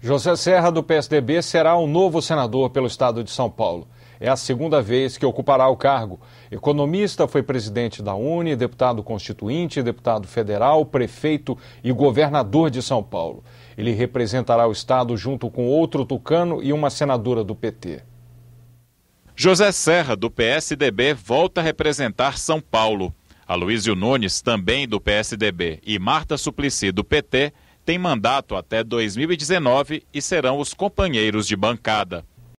José Serra, do PSDB, será o novo senador pelo estado de São Paulo. É a segunda vez que ocupará o cargo. Economista, foi presidente da Uni, deputado constituinte, deputado federal, prefeito e governador de São Paulo. Ele representará o Estado junto com outro tucano e uma senadora do PT. José Serra, do PSDB, volta a representar São Paulo. Aloysio Nunes, também do PSDB, e Marta Suplicy, do PT, têm mandato até 2019 e serão os companheiros de bancada.